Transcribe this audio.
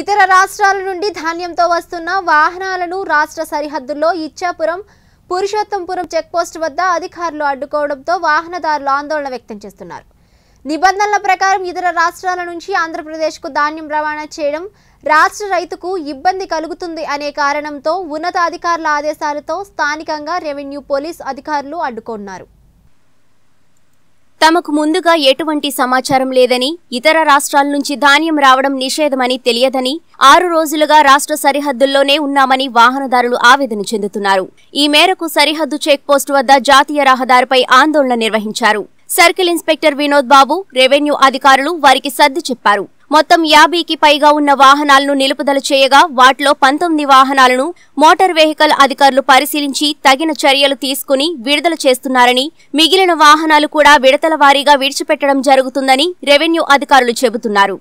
ఇతర రాష్ట్రాల నుండి ధాన్యంతో వస్తున్న వాహనాలను రాష్ట్ర సరిహద్దుల్లో ఇచ్చాపురం పురుషోత్తంపురం చెక్పోస్ట్ వద్ద అధికారులు అడ్డుకోవడంతో వాహనదారులు ఆందోళన వ్యక్తం చేస్తున్నారు నిబంధనల ప్రకారం ఇతర రాష్ట్రాల నుంచి ఆంధ్రప్రదేశ్కు ధాన్యం రవాణా చేయడం రాష్ట్ర రైతుకు ఇబ్బంది కలుగుతుంది అనే కారణంతో ఉన్నతాధికారుల ఆదేశాలతో స్థానికంగా రెవెన్యూ పోలీస్ అధికారులు అడ్డుకున్నారు తమకు ముందుగా ఎటువంటి సమాచారం లేదని ఇతర రాష్ట్రాల నుంచి ధాన్యం రావడం నిషేధమని తెలియదని ఆరు రోజులుగా రాష్ట్ర సరిహద్దుల్లోనే ఉన్నామని వాహనదారులు ఆవేదన చెందుతున్నారు ఈ మేరకు సరిహద్దు చెక్పోస్టు వద్ద జాతీయ రహదారిపై ఆందోళన నిర్వహించారు circle inspector Vinod Babu revenue అధికారులు వారికి సర్ది చెప్పారు మొత్తం యాభైకి పైగా ఉన్న వాహనాలను నిలుపుదల చేయగా వాటిలో పంతొమ్మిది వాహనాలను మోటార్ వెహికల్ అధికారులు పరిశీలించి తగిన చర్యలు తీసుకుని విడుదల చేస్తున్నారని మిగిలిన వాహనాలు కూడా విడతల వారీగా విడిచిపెట్టడం జరుగుతుందని రెవెన్యూ అధికారులు చెబుతున్నారు